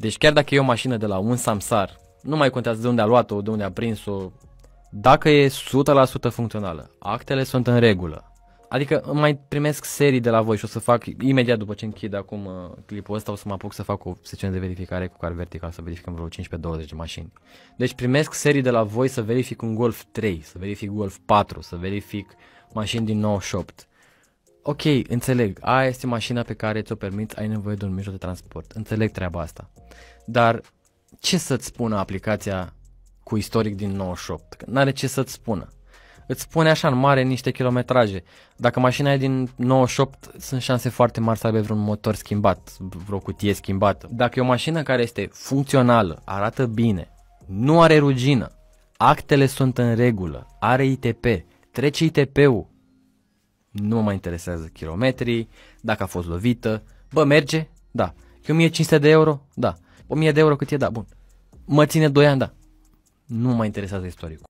Deci chiar dacă e o mașină de la un samsar, nu mai contează de unde a luat-o, de unde a prins-o, dacă e 100% funcțională, actele sunt în regulă. Adică mai primesc serii de la voi și o să fac imediat după ce închid acum uh, clipul ăsta, o să mă apuc să fac o secțiune de verificare cu car vertical, să verificăm vreo 15-20 de mașini. Deci primesc serii de la voi să verific un Golf 3, să verific Golf 4, să verific mașini din 98. Ok, înțeleg, aia este mașina pe care ți-o permiți, ai nevoie de un mijloc de transport, înțeleg treaba asta. Dar ce să-ți spună aplicația cu istoric din 98? n-are ce să-ți spună. Îți spune așa în mare niște kilometraje. Dacă mașina e din 98, sunt șanse foarte mari să aibă vreun motor schimbat, vreo cutie schimbată. Dacă e o mașină care este funcțională, arată bine, nu are rugină, actele sunt în regulă, are ITP, trece ITP-ul, nu mă mai interesează kilometrii, dacă a fost lovită, bă, merge? Da. E 1500 de euro? Da. 1000 de euro cât e? Da, bun. Mă ține 2 ani? Da. Nu mă interesează istoricul.